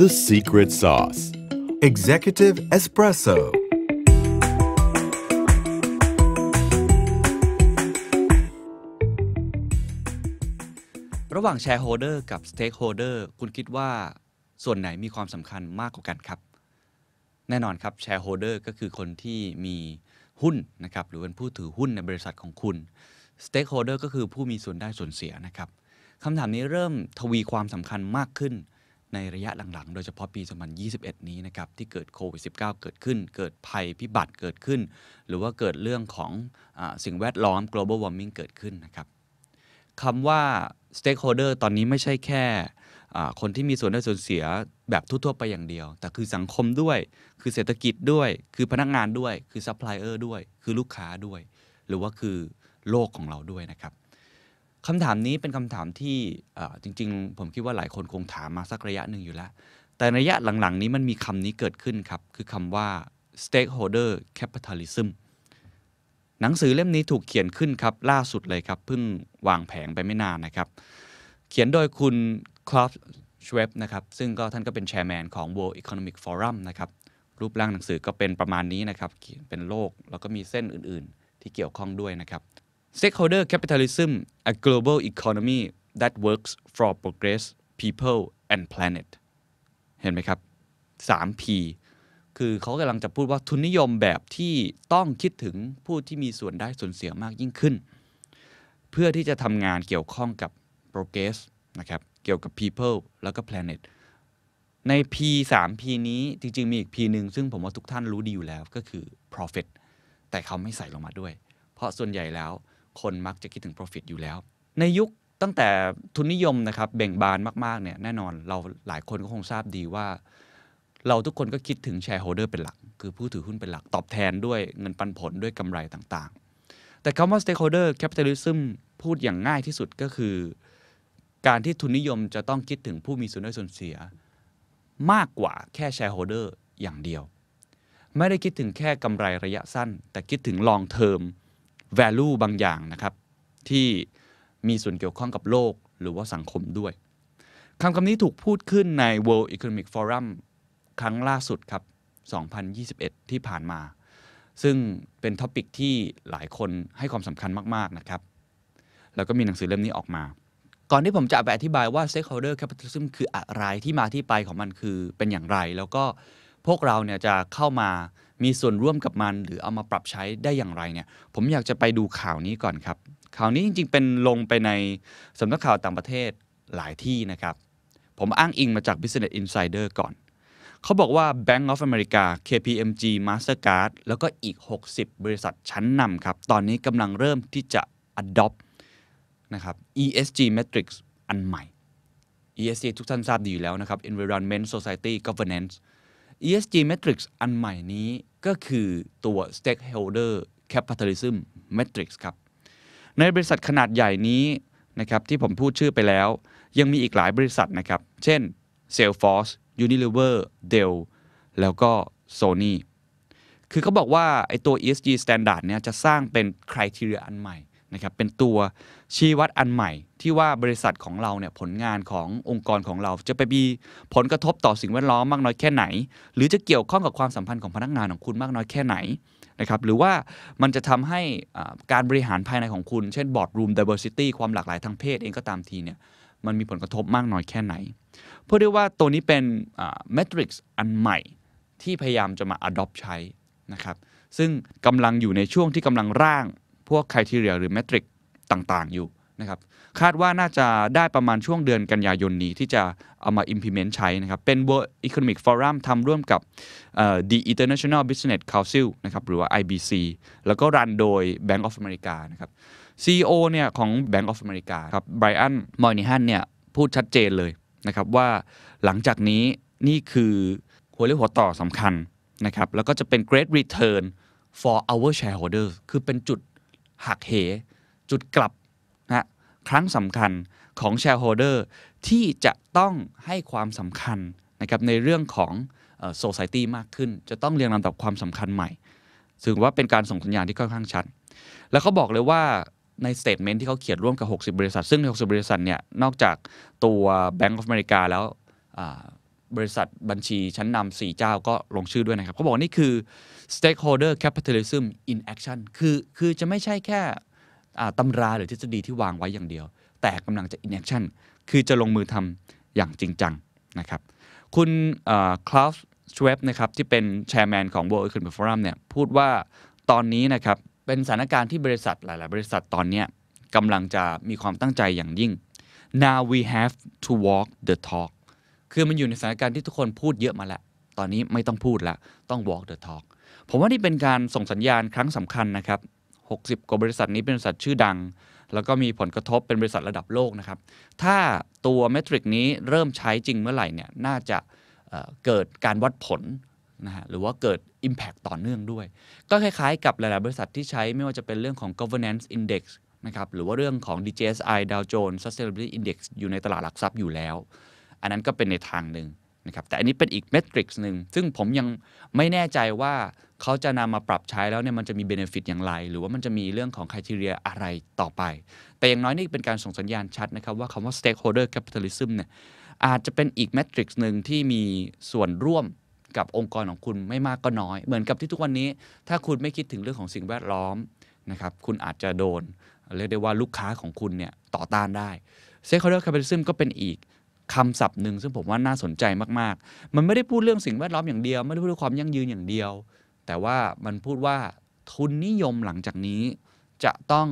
The Secret Sauce Executive Espresso ระหว่างแชร์โฮเดอร์กับสเต็กโฮเดอร์คุณคิดว่าส่วนไหนมีความสำคัญมากกว่ากันครับ แน่นอนครับแชร์โฮเดอร์ก็คือคนที่มีหุ้นนะครับ หรือเป็นผู้ถือหุ้นในบริษัทของคุณสเต็กโฮเดอร์ก็คือผู้มีส่วนได้ส่วนเสียนะครับคำถามนี้เริ่มทวีความสำคัญมากขึ้นในระยะหลังๆ โดยเฉพาะปี2021 นี้นะครับ ที่เกิดโควิด -19 เกิดขึ้น เกิดภัยพิบัติเกิดขึ้น หรือว่าเกิดเรื่องของอสิ่งแวดล้อม global warming เกิดขึ้นนะครับ คำว่า stakeholder ตอนนี้ไม่ใช่แค่ คนที่มีส่วนได้ส่วนเสียแบบทั่วๆ ไปอย่างเดียว แต่คือสังคมด้วย คือเศรษฐกิจด้วย คือพนักงานด้วย คือซัพพลายเออร์ด้วย คือลูกค้าด้วย หรือว่าคือโลกของเราด้วยนะครับคำถามนี้เป็นคำถามที่จริงๆ ผมคิดว่าหลายคนคงถามมาสักระยะหนึ่งอยู่แล้ว แต่ระยะหลัง ๆ นี้มันมีคำนี้เกิดขึ้นครับ คือคำว่า stakeholder capitalism หนังสือเล่มนี้ถูกเขียนขึ้นครับ ล่าสุดเลยครับ เพิ่งวางแผงไปไม่นานนะครับ เขียนโดยคุณคลอฟชเวบนะครับ ซึ่งก็ท่านก็เป็นแชร์แมนของ World Economic Forum นะครับ รูปร่างหนังสือก็เป็นประมาณนี้นะครับเป็นโลกแล้วก็มีเส้นอื่นๆที่เกี่ยวข้องด้วยนะครับ Stakeholder Capitalism a Global Economy that Works for Progress People and Planet เห็นไหมครับ 3P คือเขากำลังจะพูดว่าทุนนิยมแบบที่ต้องคิดถึงผู้ที่มีส่วนได้ส่วนเสียมากยิ่งขึ้น เพื่อที่จะทำงานเกี่ยวข้องกับ progress นะครับ เกี่ยวกับ people แล้วก็ planet ใน P 3 P นี้จริงๆ มีอีก P หนึ่งซึ่งผมว่าทุกท่านรู้ดีอยู่แล้วก็คือ profit แต่เขาไม่ใส่ลงมาด้วย เพราะส่วนใหญ่แล้วคนมักจะคิดถึง Profit อยู่แล้ว ในยุคตั้งแต่ทุนนิยมนะครับเบ่งบานมากๆเนี่ยแน่นอนเราหลายคนก็คงทราบดีว่า เราทุกคนก็คิดถึงแชร์โฮเดอร์เป็นหลัก คือผู้ถือหุ้นเป็นหลักตอบแทนด้วยเงินปันผลด้วยกำไรต่างๆ แต่คำว่า stakeholder capitalism พูดอย่างง่ายที่สุดก็คือ การที่ทุนนิยมจะต้องคิดถึงผู้มีส่วนได้ส่วนเสีย มากกว่าแค่แชร์โฮเดอร์อย่างเดียวไม่ได้คิดถึงแค่กำไรระยะสั้น แต่คิดถึง long term value บางอย่างนะครับ ที่มีส่วนเกี่ยวข้องกับโลกหรือว่าสังคมด้วยคำคำนี้ถูกพูดขึ้นใน World Economic Forum ครั้งล่าสุดครับ 2021 ที่ผ่านมา ซึ่งเป็นท็อปิกที่หลายคนให้ความสำคัญมาก ๆ นะครับ แล้วก็มีหนังสือเล่มนี้ออกมา ก่อนที่ผมจะไปอธิบายว่า stakeholder capitalism คืออะไรที่มาที่ไปของมันคือเป็นอย่างไร แล้วก็พวกเราเนี่ยจะเข้ามามีส่วนร่วมกับมันหรือเอามาปรับใช้ได้อย่างไรเนี่ย ผมอยากจะไปดูข่าวนี้ก่อนครับข่าวนี้จริงๆเป็นลงไปในสำนักข่าวต่างประเทศหลายที่นะครับ ผมอ้างอิงมาจาก Business Insider ก่อน เขาบอกว่า Bank of America KPMG Mastercard แล้วก็อีก 60 บริษัทชั้นนำครับ ตอนนี้กำลังเริ่มที่จะ adopt นะครับ ESG metrics อันใหม่ ESG ทุกท่านทราบดีอยู่แล้วนะครับ Environment Society Governance ESG Metrics อันใหม่นี้ก็คือตัว Stakeholder Capitalism Metrics ครับในบริษัทขนาดใหญ่นี้นะครับที่ผมพูดชื่อไปแล้วยังมีอีกหลายบริษัทนะครับเช่น Salesforce Unilever Dell แล้วก็ Sony คือเขาบอกว่าไอตัว ESG Standard เนี่ยจะสร้างเป็น Criteria อันใหม่นะครับเป็นตัวชี้วัดอันใหม่ที่ว่าบริษัทของเราเนี่ยผลงานขององค์กรของเรา จะไปมีผลกระทบต่อสิ่งแวดล้อมมากน้อยแค่ไหน หรือจะเกี่ยวข้องกับความสัมพันธ์ของพนักงานของคุณมากน้อยแค่ไหนนะครับหรือว่ามันจะทำให้การบริหารภายในของคุณ เช่นบอร์ดรูมดิเวอร์ซิตี้ความหลากหลายทางเพศเองก็ตามทีเนี่ยมันมีผลกระทบมากน้อยแค่ไหนเพื่อได้ว่าตัวนี้เป็นเมทริกซ์อันใหม่ ที่พยายามจะมาอ d ดอปใช้นะครับซึ่งกำลังอยู่ในช่วงที่กำลังร่างพวกคุณทีเรียหรือเมทริกต่างๆอยู่นะครับ คาดว่าน่าจะได้ประมาณช่วงเดือนกันยายนนี้ที่จะเอามา implement ใช้นะครับ เป็น World Economic Forum ทำร่วมกับ The International Business Council นะครับ หรือว่า IBC แล้วก็รันโดย Bank of America นะครับ CEO เนี่ยของ Bank of America ครับ Brian m o y n i h a n เนี่ยพูดชัดเจนเลยนะครับว่าหลังจากนี้นี่คือหัวเร่องหัวต่อสำคัญนะครับ แล้วก็จะเป็น great return for our shareholders คือเป็นจุดหักเหจุดกลับนะครั้งสำคัญของแชร์โฮเดอร์ ที่จะต้องให้ความสำคัญนะครับในเรื่องของโซซายตี้มากขึ้น จะต้องเรียงลำดับความสำคัญใหม่ถึงว่าเป็นการส่งสัญญาณที่ค่อนข้างชัดแล้วเขาบอกเลยว่าในสเตทเมนที่เขาเขียนร่วมกับ 60 บริษัท ซึ่งใน60 บริษัทเนี่ยนอกจากตัว Bank of America แล้วบริษัทบัญชีชั้นนำสี่เจ้าก็ลงชื่อด้วยนะครับ เขาบอกนี่คือ stakeholder capitalism in action คือคือจะไม่ใช่แค่ตำราหรือทฤษฎีที่วางไว้อย่างเดียว แต่กำลังจะ in action คือจะลงมือทำอย่างจริงจัง นะครับ คุณคลา์ชเวบนะครับ ที่เป็นแชร์แมนของ World Economic Forum เนี่ยพูดว่าตอนนี้นะครับ เป็นสถานการณ์ที่บริษัทหลาย ๆ บริษัทตอนนี้กำลังจะมีความตั้งใจอย่างยิ่ง now we have to walk the talk คือมันอยู่ในสถานการณ์ที่ทุกคนพูดเยอะมาแล้ว ตอนนี้ไม่ต้องพูดละ ต้อง walk the talk ผมว่านี่เป็นการส่งสัญญาณครั้งสำคัญนะครับ 60กว่าบริษัทนี้เป็นบริษัทชื่อดัง แล้วก็มีผลกระทบเป็นบริษัทระดับโลกนะครับ ถ้าตัวเมทริกนี้เริ่มใช้จริงเมื่อไหร่เนี่ย น่าจะเเกิดการวัดผลนะฮะ หรือว่าเกิด Impact ต่อเนื่องด้วย ก็คล้ายๆกับหลายๆบริษัทที่ใช้ไม่ว่าจะเป็นเรื่องของ governance index นะครับ หรือว่าเรื่องของ DJSI Dow Jones Sustainability Index อยู่ในตลาดหลักทรัพย์อยู่แล้วอันนั้นก็เป็นในทางหนึ่งนะครับแต่อันนี้เป็นอีกเมทริกซ์หนึ่งซึ่งผมยังไม่แน่ใจว่าเขาจะนำมาปรับใช้แล้วเนี่ยมันจะมีเบนฟิตอย่างไร หรือว่ามันจะมีเรื่องของคุณทีเรียอะไรต่อไป แต่อย่างน้อยนี่เป็นการส่งสัญญาณชัดนะครับ ว่าคำว่า stakeholder capitalism เนี่ยอาจจะเป็นอีกเมทริกซ์หนึ่งที่มีส่วนร่วมกับองค์กรของคุณไม่มากก็น้อย เหมือนกับที่ทุกวันนี้ ถ้าคุณไม่คิดถึงเรื่องของสิ่งแวดล้อมนะครับคุณอาจจะโดนเรียกได้ว่าลูกค้าของคุณเนี่ยต่อต้านได้ stakeholder capitalism ก็เป็นอีกคำศัพท์หนึ่งซึ่งผมว่าน่าสนใจมากๆมันไม่ได้พูดเรื่องสิ่งแวดล้อมอย่างเดียวไม่ได้พูดเรื่องความยั่งยืนอย่างเดียว แต่ว่ามันพูดว่าทุนนิยมหลังจากนี้จะต้อง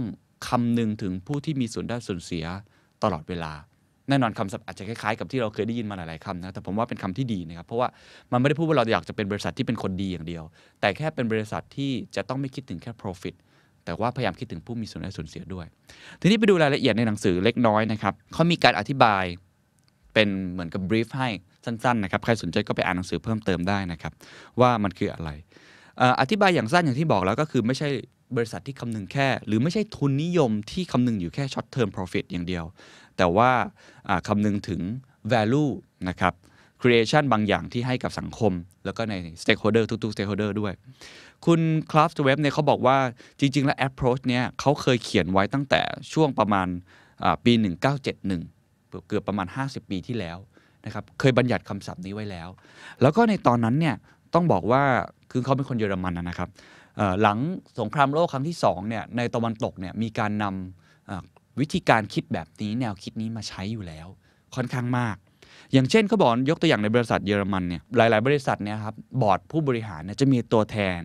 คำนึงถึงผู้ที่มีส่วนได้ส่วนเสีย ตลอดเวลา แน่นอนคำศัพท์อาจจะคล้ายๆกับที่เราเคยได้ยินมาหลายๆคำนะแต่ผมว่าเป็นคำที่ดีนะครับ เพราะว่ามันไม่ได้พูดว่าเราอยากจะเป็นบริษัทที่เป็นคนดีอย่างเดียว แต่แค่เป็นบริษัทที่จะต้องไม่คิดถึงแค่ profit แต่ว่าพยายามคิดถึงผู้มีส่วนได้ส่วนเสียด้วยทีนี้ไปดูรายละเอียดในหนังสือเล็กน้อยนะครับเขามีการอธิบายเป็นเหมือนกับบรีฟให้สั้นๆนะครับ ใครสนใจก็ไปอ่านหนังสือเพิ่มเติมได้นะครับ ว่ามันคืออะไร อธิบายอย่างสั้นอย่างที่บอกแล้วก็คือไม่ใช่บริษัทที่คำนึงแค่ หรือไม่ใช่ทุนนิยมที่คำนึงอยู่แค่ช็อตเทอมโปรฟิตอย่างเดียว แต่ว่าคำนึงถึง value นะครับ creation บางอย่างที่ให้กับสังคมแล้วก็ใน stakeholder ทุกๆ stakeholder ด้วย คุณคลาฟเว็บเนี่ยเขาบอกว่าจริง ๆแล้ว approach เนี่ยเขาเคยเขียนไว้ตั้งแต่ช่วงประมาณปี1971เกือบประมาณ 50 ปีที่แล้วนะครับ เคยบัญญัติคำศัพท์นี้ไว้แล้ว แล้วก็ในตอนนั้นเนี่ย ต้องบอกว่า คือเขาเป็นคนเยอรมันนะครับ หลังสงครามโลกครั้งที่ 2 เนี่ย ในตะวันตกเนี่ย มีการนำวิธีการคิดแบบนี้ แนวคิดนี้มาใช้อยู่แล้ว ค่อนข้างมาก อย่างเช่นเขาบอก ยกตัวอย่างในบริษัทเยอรมันเนี่ย หลาย ๆ บริษัทเนี่ยครับ บอร์ดผู้บริหารเนี่ยจะมีตัวแทน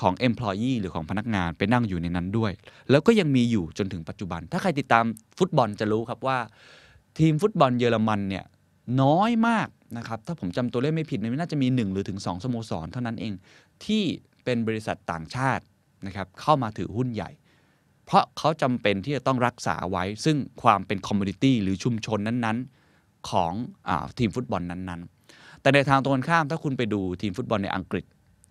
ของ employee หรือของพนักงานไปนั่งอยู่ในนั้นด้วย แล้วก็ยังมีอยู่จนถึงปัจจุบัน ถ้าใครติดตามฟุตบอลจะรู้ครับว่าทีมฟุตบอลเยอรมันเนี่ย น้อยมากนะครับ ถ้าผมจำตัวเลขไม่ผิดน่าจะมี 1 หรือถึง 2สโมสรเท่านั้นเอง ที่เป็นบริษัทต่างชาตินะครับ เข้ามาถือหุ้นใหญ่ เพราะเขาจำเป็นที่จะต้องรักษาไว้ซึ่งความเป็นคอมมูนิตี้หรือชุมชนนั้นๆของอทีมฟุตบอลนั้นๆ แต่ในทางตรงกันข้าม ถ้าคุณไปดูทีมฟุตบอลในอังกฤษ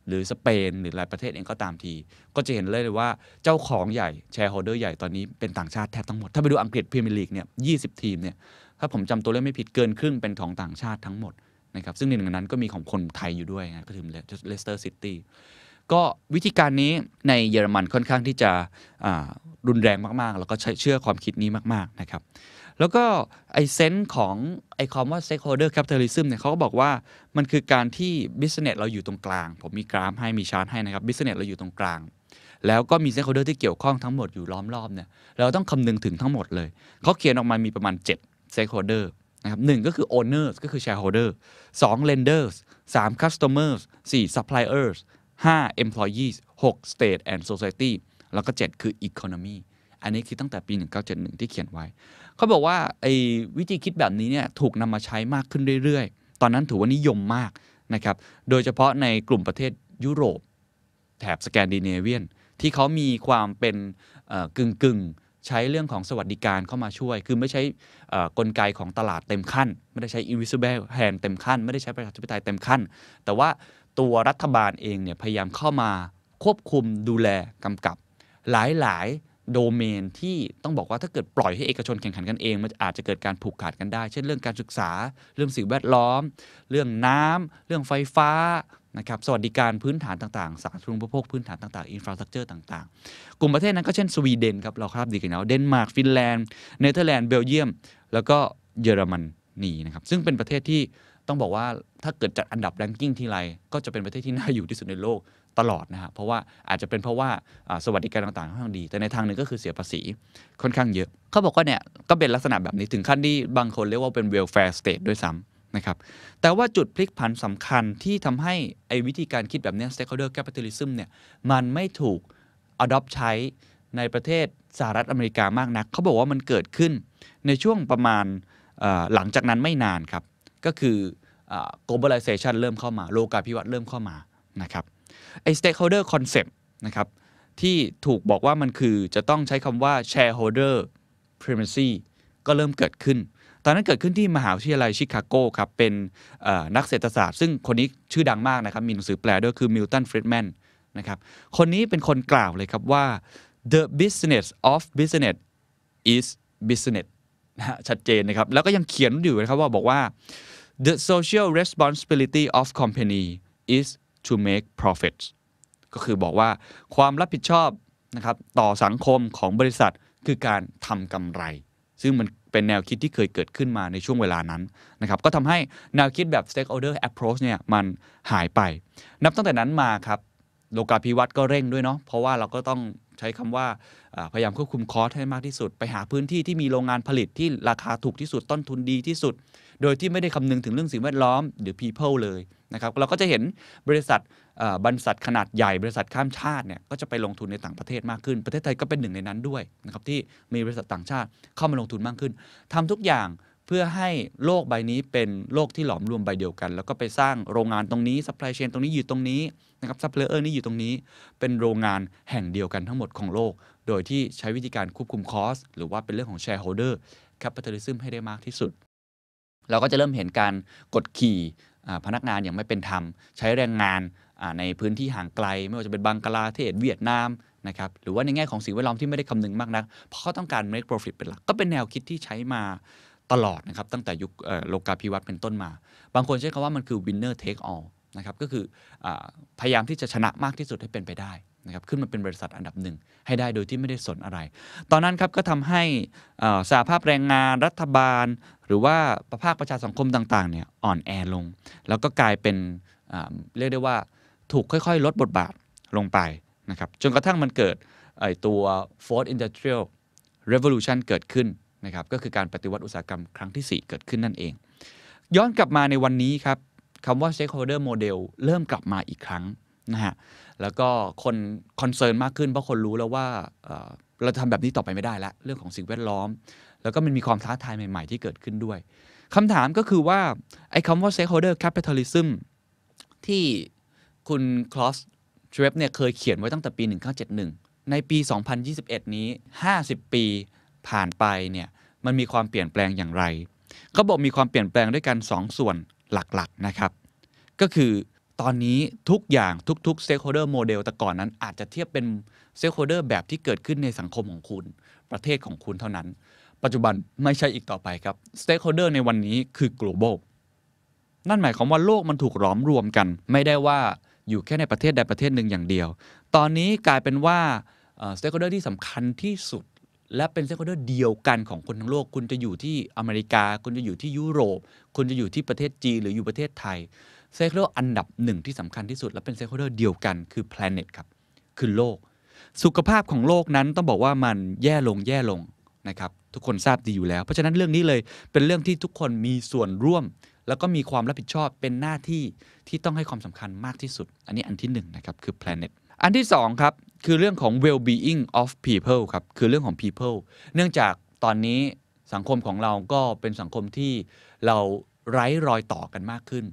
หรือสเปนหรือหลายประเทศเองก็ตามที ก็จะเห็นเลยว่าเจ้าของใหญ่แชร์โฮเดอร์ใหญ่ตอนนี้ เป็นต่างชาติแทบทั้งหมด ถ้าไปดูอังกฤษพรีเมียร์ลีกเนี่ยยีทีมเนี่ยถ้าผมจำตัวเลขไม่ผิดเกินครึ่งเป็นของต่างชาติทั้งหมดนะครับซึ่งในหนึ่งนั้นก็มีของคนไทยอยู่ด้วยนะก็ถึงเลสเตอร์ซิตี้ก็วิธีการนี้ในเยอรมันค่อนข้างที่จะรุนแรงมากๆ แล้วก็เชื่อความคิดนี้มากๆนะครับแล้วก็ไอเซนส์ของไอคอมว่าเ s t a k ดเดอร์แคป p i อลิซึมเนี่ยเขาก็บอกว่ามันคือการที่บิสเนสเราอยู่ตรงกลาง ผมมีกราฟให้มีชาร์ตให้นะครับบิสเนสเราอยู่ตรงกลาง แล้วก็มีเซ็กโฮเดอร์ที่เกี่ยวข้องทั้งหมดอยู่ล้อมรอบเนี่ยเราต้องคำนึงถึงทั้งหมดเลยเขาเขียนออกมามีประมาณ7เซ็กโฮเดอร์นะครับหก็คือโเนอร์สก็คือแชร์โฮเดอ shareholder 2สส n d e r s 3 customers สส u p p l พพ r s 5 e ออ l o y e e s 6 state อยส์หกสเตทแอนด์โซซิแล้วก็ 7 คือีโคโนมีอันนี้คือตั้งแต่ปี 1971 ที่เขียนไว้ เขาบอกว่าไอ้วิธีคิดแบบนี้เนี่ย ถูกนำมาใช้มากขึ้นเรื่อยๆ ตอนนั้นถือว่านิยมมากนะครับ โดยเฉพาะในกลุ่มประเทศยุโรป แถบสแกนดิเนเวียนที่เขามีความเป็นกึ่งกึงใช้เรื่องของสวัสดิการเข้ามาช่วย คือไม่ใช้กลไกของตลาดเต็มขั้น ไม่ได้ใช้ invisible hand เต็มขั้น ไม่ได้ใช้ประชาธิปไตยเต็มขั้น แต่ว่าตัวรัฐบาลเองเนี่ยพยายามเข้ามาควบคุมดูแลกำกับหลายๆโดเมนที่ต้องบอกว่าถ้าเกิดปล่อยให้เอกชนแข่งขันกันเอง มันอาจจะเกิดการผูกขาดกันได้ เช่นเรื่องการศึกษา เรื่องสิ่งแวดล้อม เรื่องน้ำ เรื่องไฟฟ้านะครับสวัสดิการพื้นฐานต่างๆ สาธารณูปโภคพื้นฐานต่างๆอินฟราสตรักเจอร์ต่างๆ กลุ่มประเทศนั้นก็เช่นสวีเดนครับเราครับดีกันแล้วเดนมาร์กฟินแลนด์เนเธอร์แลนด์เบลเยียมแล้วก็เยอรมนนีนะครับซึ่งเป็นประเทศที่ต้องบอกว่าถ้าเกิดจัดอันดับแรงกิ้งทีไรก็จะเป็นประเทศที่น่าอยู่ที่สุดในโลกตลอดนะครับ เพราะว่าอาจจะเป็นเพราะว่าสวัสดิการต่างๆ ค่อนข้างดี แต่ในทางหนึ่งก็คือเสียภาษีค่อนข้างเยอะ เขาบอกว่าเนี่ย ก็เป็นลักษณะแบบนี้ ถึงขั้นที่บางคนเรียกว่าเป็น welfare state ด้วยซ้ำนะครับ แต่ว่าจุดพลิกผันสำคัญที่ทำให้ไอ้วิธีการคิดแบบนี้ stakeholder capitalism เนี่ย มันไม่ถูก adopt ใช้ในประเทศสหรัฐอเมริกามากนักเขาบอกว่ามันเกิดขึ้นในช่วงประมาณหลังจากนั้นไม่นานครับ ก็คือ globalization เริ่มเข้ามา โลกาภิวัตน์เริ่มเข้ามา นะครับไอ้ stakeholder concept นะครับที่ถูกบอกว่ามันคือจะต้องใช้คำว่า shareholder primacy ก็เริ่มเกิดขึ้น ตอนนั้นเกิดขึ้นที่มหาวิทยาลัยชิคาโกครับ เป็นนักเศรษฐศาสตร์ ซึ่งคนนี้ชื่อดังมากนะครับ มีหนังสือแปลด้วยคือมิลตันฟริดแมนนะครับ คนนี้เป็นคนกล่าวเลยครับว่า the business of business is business นะชัดเจนนะครับ แล้วก็ยังเขียนอยู่นะครับว่าบอกว่า the social responsibility of company is to make profits ก็คือบอกว่าความรับผิดชอบนะครับต่อสังคมของบริษัทคือการทำกำไร ซึ่งมันเป็นแนวคิดที่เคยเกิดขึ้นมาในช่วงเวลานั้นนะครับก็ทำให้แนวคิดแบบ stakeholder approach เนี่ยมันหายไป นับตั้งแต่นั้นมาครับ โลกาภิวัตน์ก็เร่งด้วยเนาะเพราะว่าเราก็ต้องใช้คำว่าพยายามควบคุมคอสให้มากที่สุด ไปหาพื้นที่ที่มีโรงงานผลิตที่ราคาถูกที่สุดต้นทุนดีที่สุด โดยที่ไม่ได้คำนึงถึงเรื่องสิ่งแวดล้อมหรือ people เลยนะครับเราก็จะเห็นบริษัทบริษัทขนาดใหญ่บริษัทข้ามชาติเนี่ยก็จะไปลงทุนในต่างประเทศมากขึ้น ประเทศไทยก็เป็นหนึ่งในนั้นด้วยนะครับที่มีบริษัทต่างชาติเข้ามาลงทุนมากขึ้น ทำทุกอย่างเพื่อให้โลกใบนี้เป็นโลกที่หลอมรวมใบเดียวกัน แล้วก็ไปสร้างโรงงานตรงนี้ซัพพลายเชนตรงนี้อยู่ตรงนี้นะครับซัพพลายเออร์นี่อยู่ตรงนี้ เป็นโรงงานแห่งเดียวกันทั้งหมดของโลก โดยที่ใช้วิธีการควบคุมคอสหรือว่าเป็นเรื่องของแชร์โฮเดอร์แคปิตอลิซึมให้ได้มากที่สุด เราก็จะเริ่มเห็นการกดขี่พนักงานอย่างไม่เป็นธรรมใช้แรงงานในพื้นที่ห่างไกล ไม่ว่าจะเป็นบังกลาเทศเวียดนามนะครับหรือว่าในแง่ของสิ่งแวดล้อมที่ไม่ได้คำนึงมากนัก เพราะเขาต้องการ make profit เป็นหลัก ก็เป็นแนวคิดที่ใช้มาตลอดนะครับตั้งแต่ยุคโลกาภิวัตน์เป็นต้นมา บางคนใช้คำว่ามันคือ winner take all นะครับก็คืออพยายามที่จะชนะมากที่สุดให้เป็นไปได้นะครับขึ้นมาเป็นบริษัทอันดับหนึ่ง ให้ได้โดยที่ไม่ได้สนอะไร ตอนนั้นครับก็ทำให้สหภาพแรงงาน รัฐบาล หรือว่าประภาคประชาสังคมต่างๆเนี่ยอ่อนแอลง แล้วก็กลายเป็นเรียกได้ว่าถูกค่อยๆ ลดบทบาทลงไปนะครับจนกระทั่งมันเกิดไอตัว fourth industrial revolution เกิดขึ้นนะครับก็คือการปฏิวัติอุตสาหกรรมครั้งที่ 4 เกิดขึ้นนั่นเอง ย้อนกลับมาในวันนี้ครับคำว่า stakeholder model เริ่มกลับมาอีกครั้งนะฮะ แล้วก็คนคอนเซิร์นมากขึ้นเพราะคนรู้แล้วว่าเราทำแบบนี้ต่อไปไม่ได้ละเรื่องของสิ่งแวดล้อม แล้วก็มันมีความท้าทายใหม่ ๆ ที่เกิดขึ้นด้วย คำถามก็คือว่าไอ้คำว่า stakeholder capitalism ที่คุณคลอสทเวฟเนี่ยเคยเขียนไว้ตั้งแต่ปี1971 ในปี 2021 นี้ 50 ปีผ่านไปเนี่ย มันมีความเปลี่ยนแปลงอย่างไร เขาบอกมีความเปลี่ยนแปลงด้วยกัน 2 ส่วนหลักๆนะครับก็คือตอนนี้ทุกอย่างทุกๆ stakeholder model แต่ก่อนนั้น อาจจะเทียบเป็น stakeholder แบบที่เกิดขึ้นในสังคมของคุณ ประเทศของคุณเท่านั้น ปัจจุบันไม่ใช่อีกต่อไปครับ stakeholder ในวันนี้คือ global นั่นหมายความว่าโลกมันถูกล้อมรวมกัน ไม่ได้ว่าอยู่แค่ในประเทศใดประเทศหนึ่งอย่างเดียว ตอนนี้กลายเป็นว่า s เ a k e h o เดอร์ที่สำคัญที่สุด และเป็นเซ็กโฮเดอร์เดียวกันของคนทั้งโลก คุณจะอยู่ที่อเมริกา คุณจะอยู่ที่ยุโรป คุณจะอยู่ที่ประเทศจีนหรืออยู่ประเทศไทยเซคโลอันดับหนึ่งที่สำคัญที่สุด และเป็นเซเคิลเดียวกันคือ planet ครับคือโลก สุขภาพของโลกนั้นต้องบอกว่ามันแย่ลงแย่ลงนะครับทุกคนทราบดีอยู่แล้วเพราะฉะนั้นเรื่องนี้เลยเป็นเรื่องที่ทุกคนมีส่วนร่วม แล้วก็มีความรับผิดชอบเป็นหน้าที่ที่ต้องให้ความสำคัญมากที่สุด อันนี้อันที่1นนะครับคือ planet อันที่2ครับคือเรื่องของ well being of people ครับคือเรื่องของ people เนื่องจากตอนนี้สังคมของเราก็เป็นสังคมที่เราไร้รอยต่อกันมากขึ้น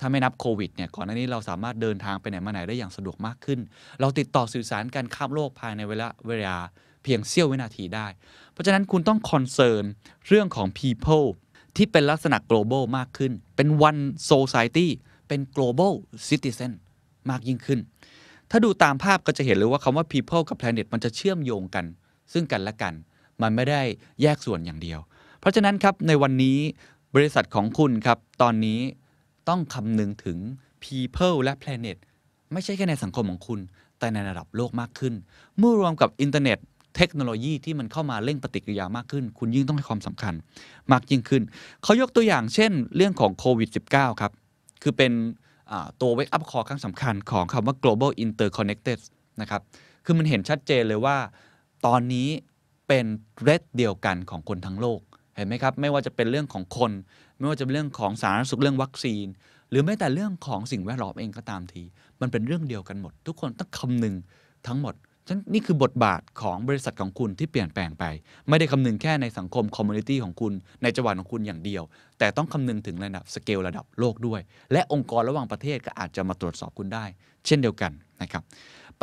ถ้าไม่นับโควิดเนี่ย ก่อนหน้านี้เราสามารถเดินทางไปไหนมาไหนได้อย่างสะดวกมากขึ้น เราติดต่อสื่อสารกันข้ามโลกภายในเวลาเวลาเพียงเสี้ยววินาทีได้ เพราะฉะนั้นคุณต้องคอนเซิร์นเรื่องของ people ที่เป็นลักษณะ global มากขึ้น เป็น one society เป็น global citizen มากยิ่งขึ้น ถ้าดูตามภาพก็จะเห็นเลยว่าคำว่า people กับ planet มันจะเชื่อมโยงกัน ซึ่งกันและกัน มันไม่ได้แยกส่วนอย่างเดียว เพราะฉะนั้นครับ ในวันนี้บริษัทของคุณครับ ตอนนี้ต้องคำนึงถึง people และ planet ไม่ใช่แค่ในสังคมของคุณแต่ในระดับโลกมากขึ้น เมื่อรวมกับอินเทอร์เน็ตเทคโนโลยี ที่มันเข้ามาเร่งปฏิกิริยามากขึ้น คุณยิ่งต้องให้ความสำคัญมากยิ่งขึ้น เขายกตัวอย่างเช่นเรื่องของโควิด -19 ครับ คือเป็นตัวเวกอัพคอครั้งสำคัญของคำว่า global interconnected นะครับคือมันเห็นชัดเจนเลยว่าตอนนี้เป็นเรดเดียวกันของคนทั้งโลกห็นไหมครับ ไม่ว่าจะเป็นเรื่องของคน ไม่ว่าจะเป็นเรื่องของสาธารณสุขเรื่องวัคซีน หรือแม้แต่เรื่องของสิ่งแวดล้อมเองก็ตามที มันเป็นเรื่องเดียวกันหมด ทุกคนต้องคำนึงทั้งหมดฉะนั้นนี่คือบทบาทของบริษัทของคุณที่เปลี่ยนแปลงไป ไม่ได้คำนึงแค่ในสังคมคอมมูนิตี้ของคุณ ในจังหวัดของคุณอย่างเดียวแต่ต้องคำนึงถึงระดับสเกลระดับโลกด้วย และองค์กรระหว่างประเทศก็อาจจะมาตรวจสอบคุณได้ เช่นเดียวกันนะครับ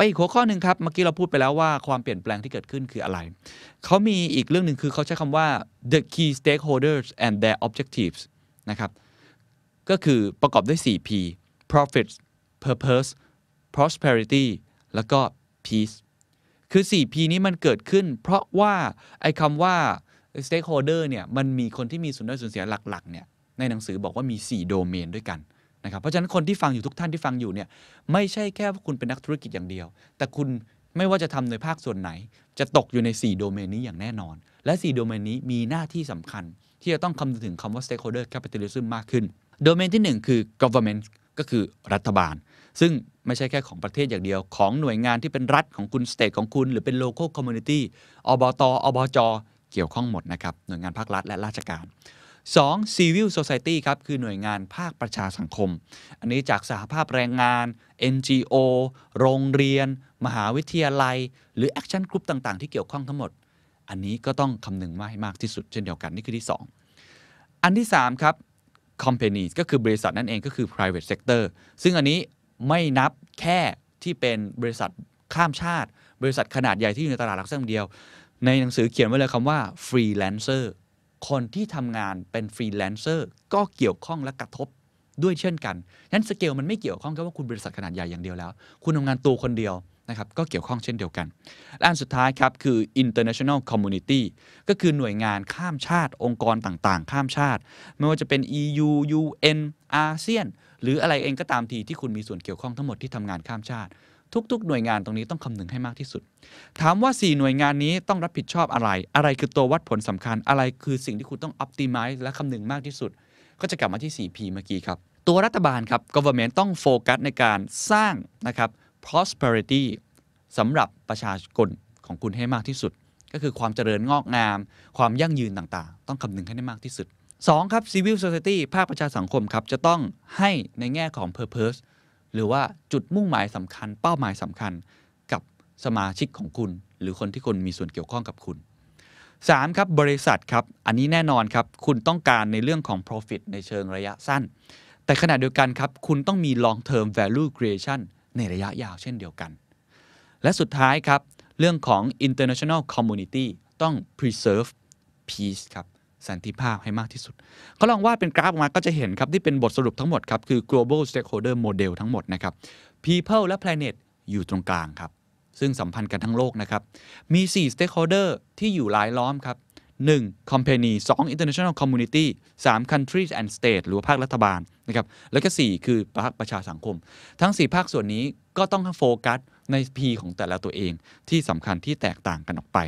ไปอีกหัวข้อหนึ่งครับ เมื่อกี้เราพูดไปแล้วว่าความเปลี่ยนแปลงที่เกิดขึ้นคืออะไร เขามีอีกเรื่องหนึ่งคือเขาใช้คำว่า the key stakeholders and their objectives นะครับ ก็คือประกอบด้วย 4P profits purpose prosperity แล้วก็ peace คือ 4P นี้มันเกิดขึ้นเพราะว่าไอ้คำว่า stakeholder เนี่ย มันมีคนที่มีส่วนได้ส่วนเสียหลักๆ เนี่ย ในหนังสือบอกว่ามี 4โดเมนด้วยกันนะครับเพราะฉะนั้นคนที่ฟังอยู่ทุกท่านที่ฟังอยู่เนี่ยไม่ใช่แค่ว่าคุณเป็นนักธุรกิจอย่างเดียว แต่คุณไม่ว่าจะทำในภาคส่วนไหน จะตกอยู่ใน 4 โดเมนนี้อย่างแน่นอน และ 4 โดเมนนี้มีหน้าที่สำคัญ ที่จะต้องคำนึงถึงคำว่า stakeholder capitalism มากขึ้น โดเมนที่ 1 คือ government ก็คือรัฐบาล ซึ่งไม่ใช่แค่ของประเทศอย่างเดียว ของหน่วยงานที่เป็นรัฐของคุณสเตทของคุณหรือเป็น local community อบตอบจเกี่ยวข้องหมดนะครับหน่วยงานภาครัฐและราชการ 2. Civil Society ครับ คือหน่วยงานภาคประชาสังคม อันนี้จากสหภาพแรงงาน NGO โรงเรียน มหาวิทยาลัย หรือแอคชั่นกรุ๊ปต่างๆที่เกี่ยวข้องทั้งหมด อันนี้ก็ต้องคำนึงมาให้มากที่สุด เช่นเดียวกันนี่คือที่ 2 อันที่ 3ครับ companies ก็คือบริษัทนั่นเองก็คือ private sector ซึ่งอันนี้ไม่นับแค่ที่เป็นบริษัทข้ามชาติ บริษัทขนาดใหญ่ที่อยู่ในตลาดหลักทรัพย์เดียวในหนังสือเขียนไว้เลยคำว่า freelancer คนที่ทำงานเป็นฟรีแลนเซอร์ก็เกี่ยวข้องและกระทบด้วยเช่นกัน นั้นสเกลมันไม่เกี่ยวข้องแค่ว่าคุณบริษัทขนาดใหญ่อย่างเดียวแล้ว คุณทำงานตัวคนเดียวนะครับก็เกี่ยวข้องเช่นเดียวกัน ด้านสุดท้ายครับ คือ international community ก็คือหน่วยงานข้ามชาติ องค์กรต่างๆ ข้ามชาติ ไม่ว่าจะเป็น EU UN อาเซียนหรืออะไรเองก็ตามทีที่คุณมีส่วนเกี่ยวข้องทั้งหมดที่ทำงานข้ามชาติทุกๆ หน่วยงานตรงนี้ต้องคำนึงให้มากที่สุด ถามว่า 4 หน่วยงานนี้ต้องรับผิดชอบอะไร อะไรคือตัววัดผลสำคัญ อะไรคือสิ่งที่คุณต้องอพติม i z e และคำนึงมากที่สุด ก็จะกลับมาที่ 4P เมื่อกี้ครับ ตัวรัฐบาลครับ government ต้องโฟกัสในการสร้างนะครับ prosperity สำหรับประชาชนของคุณให้มากที่สุด ก็คือความเจริญงอกงาม ความยั่งยืนต่างๆ ต้องคำนึงให้ได้มากที่สุด 2 ครับ civil society ภาคประชาสังคมครับ จะต้องให้ในแง่ของ purpose หรือว่าจุดมุ่งหมายสำคัญเป้าหมายสำคัญกับสมาชิกของคุณ หรือคนที่คุณมีส่วนเกี่ยวข้องกับคุณ 3. ครับบริษัทครับ อันนี้แน่นอนครับ คุณต้องการในเรื่องของ profit ในเชิงระยะสั้น แต่ขณะเดียวกันครับ คุณต้องมี long term value creation ในระยะยาวเช่นเดียวกัน และสุดท้ายครับ เรื่องของ international community ต้อง preserve peace ครับสันติภาพให้มากที่สุด เขาลองวาดเป็นกราฟออกมา ก็จะเห็นครับที่เป็นบทสรุปทั้งหมดครับ คือ global stakeholder model ทั้งหมดนะครับ people และ planet อยู่ตรงกลางครับ ซึ่งสัมพันธ์กันทั้งโลกนะครับ มี 4 stakeholder ที่อยู่หลายล้อมครับ 1. company 2. international community 3. countries and state หรือภาครัฐบาลนะครับ แล้วก็ 4 คือภาคประชาสังคม ทั้ง 4 ภาคส่วนนี้ก็ต้องโฟกัสใน P ของแต่ละตัวเองที่สำคัญที่แตกต่างกันออกไป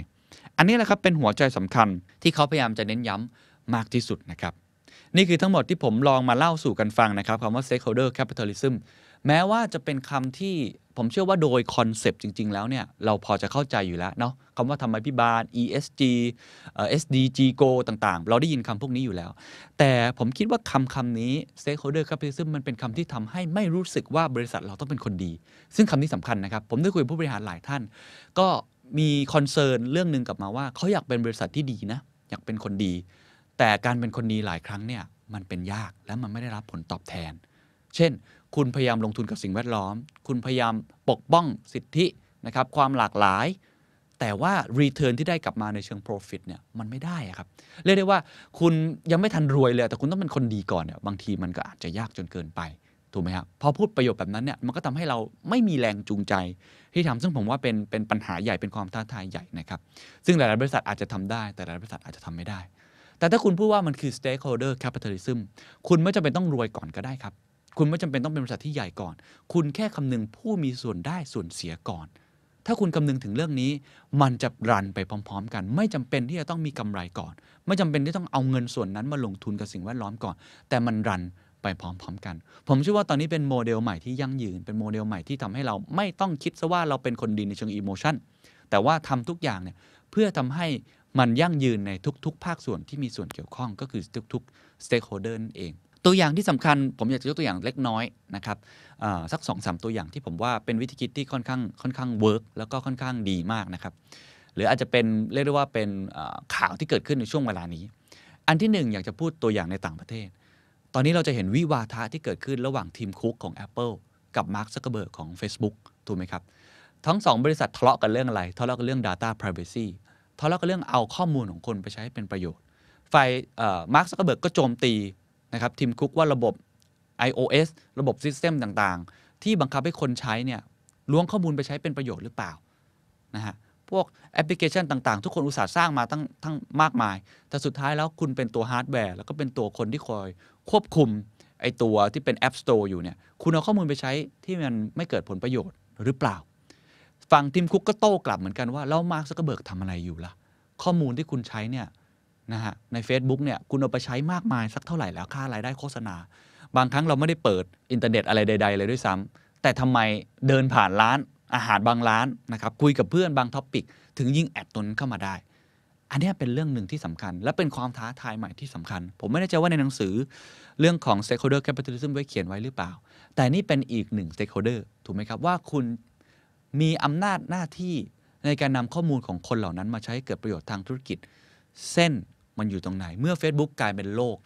อันนี้แหละครับ เป็นหัวใจสำคัญที่เขาพยายามจะเน้นย้ำมากที่สุดนะครับ นี่คือทั้งหมดที่ผมลองมาเล่าสู่กันฟังนะครับคำว่า stakeholder capitalism แม้ว่าจะเป็นคำที่ผมเชื่อว่าโดยคอนเซปต์จริงๆ แล้วเนี่ย เราพอจะเข้าใจอยู่แล้วเนาะคำว่าธรรมพิบาล ESG SDG Go ต่างๆ เราได้ยินคำพวกนี้อยู่แล้ว แต่ผมคิดว่าคำคำนี้ stakeholder capitalism มันเป็นคำที่ทำให้ไม่รู้สึกว่าบริษัทเราต้องเป็นคนดี ซึ่งคำนี้สำคัญนะครับ ผมได้คุยกับผู้บริหารหลายท่าน ก็มีคอนเซิร์นเรื่องหนึ่งกลับมาว่า เขาอยากเป็นบริษัทที่ดีนะ อยากเป็นคนดี แต่การเป็นคนดีหลายครั้งเนี่ยมันเป็นยากและมันไม่ได้รับผลตอบแทน เช่นคุณพยายามลงทุนกับสิ่งแวดล้อม คุณพยายามปกป้องสิทธินะครับความหลากหลาย แต่ว่ารีเทิร์นที่ได้กลับมาในเชิง Profit เนี่ยมันไม่ได้ครับเรียกได้ว่า คุณยังไม่ทันรวยเลย แต่คุณต้องเป็นคนดีก่อนเนี่ยบางทีมันก็อาจจะยากจนเกินไปถูกไหมครับพอพูดประโยคแบบนั้นเนี่ยมันก็ทำให้เราไม่มีแรงจูงใจที่ทำซึ่งผมว่าเป็นเป็นปัญหาใหญ่เป็นความท้าทายใหญ่นะครับ ซึ่งหลายๆบริษัทอาจจะทำได้ แต่หลายบริษัทอาจจะทำไม่ได้ แต่ถ้าคุณพูดว่ามันคือ stakeholder capitalism คุณไม่จำเป็นต้องรวยก่อนก็ได้ครับ คุณไม่จำเป็นต้องเป็นบริษัทที่ใหญ่ก่อน คุณแค่คำนึงผู้มีส่วนได้ส่วนเสียก่อน ถ้าคุณคำนึงถึงเรื่องนี้ มันจะรันไปพร้อมๆ กัน ไม่จำเป็นที่จะต้องมีกำไรก่อน ไม่จำเป็นที่ต้องเอาเงินส่วนนั้นมาลงทุนกับสิ่งแวดล้อมก่อน แต่มันรันไปพร้อมๆกัน ผมเชื่อว่าตอนนี้เป็นโมเดลใหม่ที่ยั่งยืน เป็นโมเดลใหม่ที่ทำให้เราไม่ต้องคิดซะว่าเราเป็นคนดีในเชิงอีโมชันแต่ว่าทำทุกอย่างเนี่ยเพื่อทำให้มันยั่งยืนในทุก ๆ ภาคส่วนที่มีส่วนเกี่ยวข้องก็คือทุกๆสเต็กโฮเดอรนั่นเอง ตัวอย่างที่สำคัญผมอยากจะยกตัวอย่างเล็กน้อยนะครับสักสองสตัวอย่างที่ผมว่าเป็นวิธีคิดที่ค่อนข้างค่อนข้างเวิร์กแล้วก็ค่อนข้างดีมากนะครับหรืออาจจะเป็นเรียกได้ว่าเป็นข่าวที่เกิดขึ้นในช่วงเวลานี้ อันที่ 1 อยากจะพูดตัวอย่างในต่างประเทศตอนนี้เราจะเห็นวิวาทะที่เกิดขึ้นระหว่างทีมคุกของ Apple กับ Mark Zuckerberg ของ Facebook ถูกไหมครับ ทั้งสองบริษัททะเลาะกันเรื่องอะไรทะเลาะกันเรื่อง Data Privacy ทะเลาะกันเรื่องเอาข้อมูลของคนไปใช้เป็นประโยชน์ฝ่ายมาร์คซักเกอร์เบิร์กก็โจมตี นะครับทีมคุกว่าระบบ iOS ระบบซิสเต็มต่างๆ ที่บังคับให้คนใช้เนี่ยล้วงข้อมูลไปใช้เป็นประโยชน์หรือเปล่านะฮะพวกแอปพลิเคชันต่างๆ ทุกคนอุตสาห์สร้างมาตั้งทั้งมากมาย แต่สุดท้ายแล้วคุณเป็นตัวฮาร์ดแวร์แล้วก็เป็นตัวคนที่คอยควบคุมไอตัวที่เป็น App Store อยู่เนี่ยคุณเอาข้อมูลไปใช้ที่มันไม่เกิดผลประโยชน์หรือเปล่าฝั่งทีมคุกก็โต้กลับเหมือนกันว่าแล้วมาร์คซักเบิร์กทำอะไรอยู่ล่ะ ข้อมูลที่คุณใช้เนี่ยนะฮะใน Facebook เนี่ยคุณเอาไปใช้มากมาย สักเท่าไหร่แล้วค่ารายได้โฆษณา บางครั้งเราไม่ได้เปิดอินเทอร์เน็ตอะไรใดๆเลยด้วยซ้ำ แต่ทำไมเดินผ่านร้านอาหารบางร้านนะครับคุยกับเพื่อนบางท็อปปิกถึงยิ่งแอดตนเข้ามาได้ อันนี้เป็นเรื่องหนึ่งที่สำคัญและเป็นความท้าทายใหม่ที่สำคัญ ผมไม่แน่ใจว่าในหนังสือเรื่องของ stakeholder capitalism ไว้เขียนไว้หรือเปล่า แต่นี่เป็นอีกหนึ่ง stakeholder ถูกไหมครับ ว่าคุณมีอำนาจหน้าที่ในการนำข้อมูลของคนเหล่านั้นมาใช้เกิดประโยชน์ทางธุรกิจ เส้นมันอยู่ตรงไหน เมื่อ Facebook กลายเป็นโลก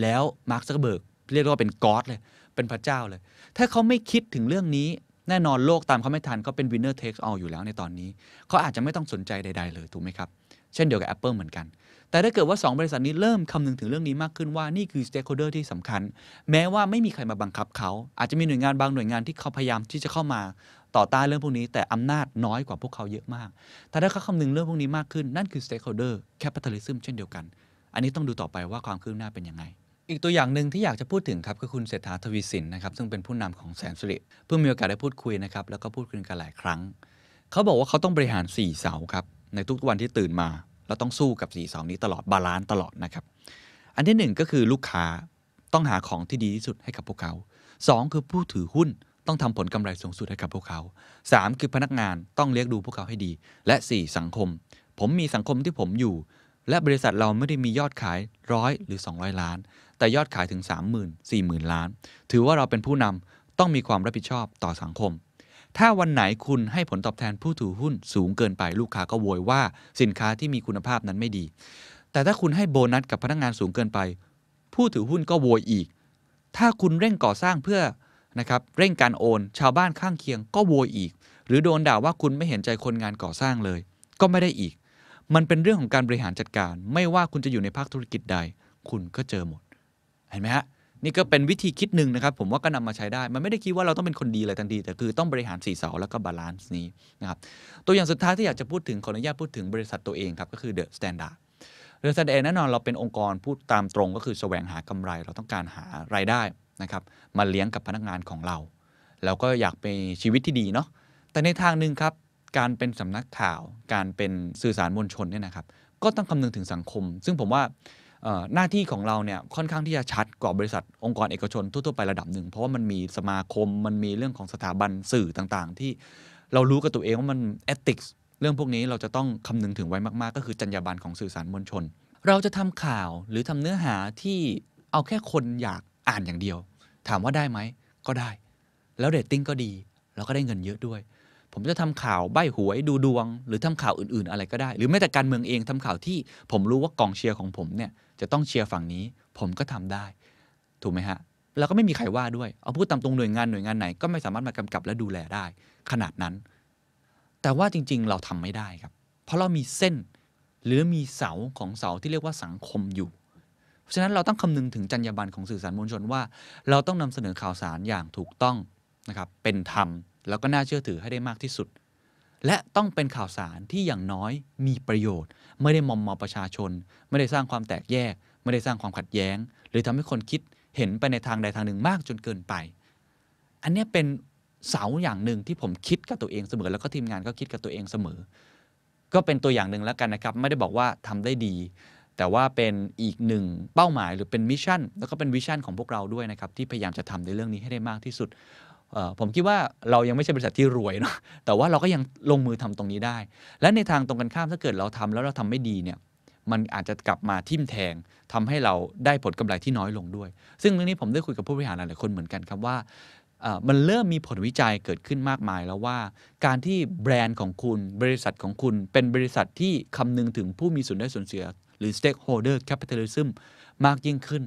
แล้วมาร์คซักเบิร์กเรียกว่าเป็นก็อดเลย เป็นพระเจ้าเลย ถ้าเขาไม่คิดถึงเรื่องนี้แน่นอนโลกตามเขาไม่ทันเขาเป็น winner takes all อยู่แล้วในตอนนี้เขาอาจจะไม่ต้องสนใจใด ๆเลยถูกไหมครับเช่นเดียวกับ Apple เหมือนกันแต่ถ้าเกิดว่า2บริษัทนี้เริ่มคำนึงถึงเรื่องนี้มากขึ้นว่านี่คือสเต็กโฮเดอร์ที่สำคัญ แม้ว่าไม่มีใครมาบังคับเขาอาจจะมีหน่วยงานบางหน่วยงานที่เขาพยายามที่จะเข้ามาต่อต้านเรื่องพวกนี้ แต่อำนาจน้อยกว่าพวกเขาเยอะมากแต่ถ้าเขาคำนึงเรื่องพวกนี้มากขึ้นนั่นคือสเต็กโฮเดอร์แคปิตอลิซึมเช่นเดียวกัน อันนี้ต้องดูต่อไปว่าความคืบหน้าเป็นยังไงอีกตัวอย่างหนึ่งที่อยากจะพูดถึงครับคือคุณเศรษฐาทวีสินนะครับซึ่งเป็นผู้นำของแสนสิริเพิ่งมีโอกาสได้พูดคุยนะครับแล้วก็พูดคุยกันหลายครั้งเขาบอกว่าเขาต้องบริหาร 4 เสาครับ ในทุกวันที่ตื่นมาเราต้องสู้กับ4งนี้ตลอดบาลานซ์ตลอดนะครับ อันที่ 1 ก็คือลูกค้าต้องหาของที่ดีที่สุดให้กับพวกเขา 2 คือผู้ถือหุ้นต้องทำผลกำไรสูงสุดให้กับพวกเขา 3 คือพนักงานต้องเลี้ยงดูพวกเขาให้ดี และ 4 สังคม ผมมีสังคมที่ผมอยู่ และบริษัทเราไม่ได้มียอดขายร้อยหรือ 200 ล้าน แต่ยอดขายถึง30,000 40,000 ล้าน ถือว่าเราเป็นผู้นำต้องมีความรับผิดชอบต่อสังคมถ้าวันไหนคุณให้ผลตอบแทนผู้ถือหุ้นสูงเกินไป ลูกค้าก็โวยว่าสินค้าที่มีคุณภาพนั้นไม่ดี แต่ถ้าคุณให้โบนัสกับพนักงงานสูงเกินไป ผู้ถือหุ้นก็โวยอีก ถ้าคุณเร่งก่อสร้างเพื่อนะครับ เร่งการโอน ชาวบ้านข้างเคียงก็โวยอีก หรือโดนด่าว่าคุณไม่เห็นใจคนงานก่อสร้างเลย ก็ไม่ได้อีก มันเป็นเรื่องของการบริหารจัดการ ไม่ว่าคุณจะอยู่ในภาคธุรกิจใด คุณก็เจอหมดเห็นไหมฮะนี่ก็เป็นวิธีคิดหนึ่งนะครับ ผมว่าก็นำมาใช้ได้ มันไม่ได้คิดว่าเราต้องเป็นคนดีอะไรทันทีแต่คือต้องบริหารสี่เสาแล้วก็บาลานซ์นี้นะครับ ตัวอย่างสุดท้ายที่อยากจะพูดถึงขออนุญาตพูดถึงบริษัทตัวเองครับ ก็คือเดอะสแตนดาร์ดเดอะสแตนดาร์ดแน่นอนเราเป็นองค์กรพูดตามตรง ก็คือแสวงหากำไร เราต้องการหารายได้นะครับมาเลี้ยงกับพนักงานของเราแล้วก็อยากเป็นชีวิตที่ดีเนาะแต่ในทางหนึ่งครับการเป็นสำนักข่าว การเป็นสื่อสารมวลชนเนี่ยนะครับก็ต้องคำนึงถึงสังคม ซึ่งผมว่าหน้าที่ของเราเนี่ยค่อนข้างที่จะชัดกว่าบริษัท องค์กรเอกชนทั่วๆไประดับหนึ่ง เพราะว่ามันมีสมาคมมันมีเรื่องของสถาบันสื่อต่างๆ ที่เรารู้กับตัวเองว่ามันเอติกส์เรื่องพวกนี้เราจะต้องคำนึงถึงไว้มากๆก็คือจรรยาบรรณของสื่อสารมวลชน เราจะทำข่าวหรือทำเนื้อหาที่เอาแค่คนอยากอ่านอย่างเดียว ถามว่าได้ไหมก็ได้ แล้วเรตติ้งก็ดีเราก็ได้เงินเยอะด้วย ผมจะทำข่าวใบหวยดูดวง หรือทำข่าวอื่นๆอะไรก็ได้ หรือแม้แต่การเมืองเองทำข่าวที่ ผมรู้ว่ากองเชียร์ของผมเนี่ยจะต้องเชียร์ฝั่งนี้ผมก็ทำได้ถูกไหมฮะแล้วก็ไม่มีใครว่าด้วย เอาพูดตามตรงหน่วยงานหน่วยงานไหน ก็ไม่สามารถมากำกับและดูแลได้ ขนาดนั้น แต่ว่าจริง ๆ เราทำไม่ได้ครับเพราะเรามีเส้น หรือมีเสาของเสาที่เรียกว่าสังคมอยู่ฉะนั้นเราต้องคำนึงถึงจรรยาบรรณของสื่อสารมวลชนว่าเราต้องนำเสนอข่าวสารอย่างถูกต้องนะครับเป็นธรรมแล้วก็น่าเชื่อถือให้ได้มากที่สุดและต้องเป็นข่าวสารที่อย่างน้อยมีประโยชน์ ไม่ได้มอมมอประชาชน ไม่ได้สร้างความแตกแยก ไม่ได้สร้างความขัดแย้ง หรือทำให้คนคิดเห็นไปในทางใดทางหนึ่งมากจนเกินไป อันนี้เป็นเสาอย่างหนึ่งที่ผมคิดกับตัวเองเสมอ แล้วก็ทีมงานก็คิดกับตัวเองเสมอ ก็เป็นตัวอย่างหนึ่งแล้วกันนะครับ ไม่ได้บอกว่าทำได้ดี แต่ว่าเป็นอีกหนึ่งเป้าหมาย หรือเป็นมิชชั่นแล้วก็เป็นวิชั่นของพวกเราด้วยนะครับที่พยายามจะทำในเรื่องนี้ให้ได้มากที่สุดผมคิดว่าเรายังไม่ใช่บริษัทที่รวยเนาะแต่ว่าเราก็ยังลงมือทำตรงนี้ได้ และในทางตรงกันข้ามถ้าเกิดเราทำแล้วเราทำไม่ดีเนี่ยมันอาจจะกลับมาทิ่มแทงทำให้เราได้ผลกำไรที่น้อยลงด้วย ซึ่งเรื่องนี้ผมได้คุยกับผู้บริหารหลายคนเหมือนกันครับว่ามันเริ่มมีผลวิจัยเกิดขึ้นมากมายแล้วว่า การที่แบรนด์ของคุณบริษัทของคุณเป็นบริษัทที่คำนึงถึงผู้มีส่วนได้ส่วนเสียหรือ stakeholder capitalism มากยิ่งขึ้น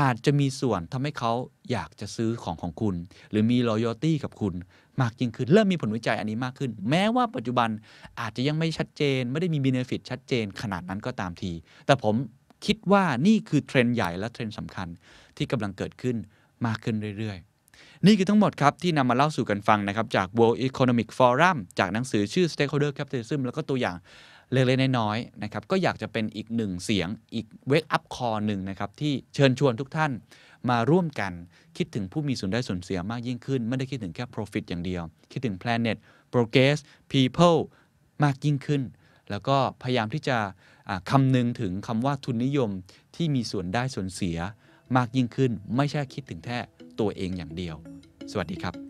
อาจจะมีส่วนทำให้เขาอยากจะซื้อของของคุณ หรือมี l อยตี้กับคุณ มากยิ่งขึ้นเริ่มมีผลวิจัยอันนี้มากขึ้น แม้ว่าปัจจุบันอาจจะยังไม่ชัดเจนไม่ได้มีบีเนฟิตชัดเจนขนาดนั้นก็ตามที แต่ผมคิดว่านี่คือเทรนด์ใหญ่และเทรนด์สำคัญที่กำลังเกิดขึ้นมากขึ้นเรื่อยๆ นี่คือทั้งหมดครับที่นำมาเล่าสู่กันฟังนะครับจาก World Economic Forum จากหนังสือชื่อ Stakeholder Capitalism แล้วก็ตัวอย่างเล็กๆน้อยๆนะครับก็อยากจะเป็นอีกหนึ่งเสียงอีกเวกอัพคอหนึ่งนะครับที่เชิญชวนทุกท่านมาร่วมกันคิดถึงผู้มีส่วนได้ส่วนเสียมากยิ่งขึ้น ไม่ได้คิดถึงแค่ profit อย่างเดียว คิดถึง planet progress people มากยิ่งขึ้น แล้วก็พยายามที่จะคำนึงถึงคำว่าทุนนิยมที่มีส่วนได้ส่วนเสีย มากยิ่งขึ้นไม่ใช่คิดถึงแค่ตัวเองอย่างเดียว สวัสดีครับ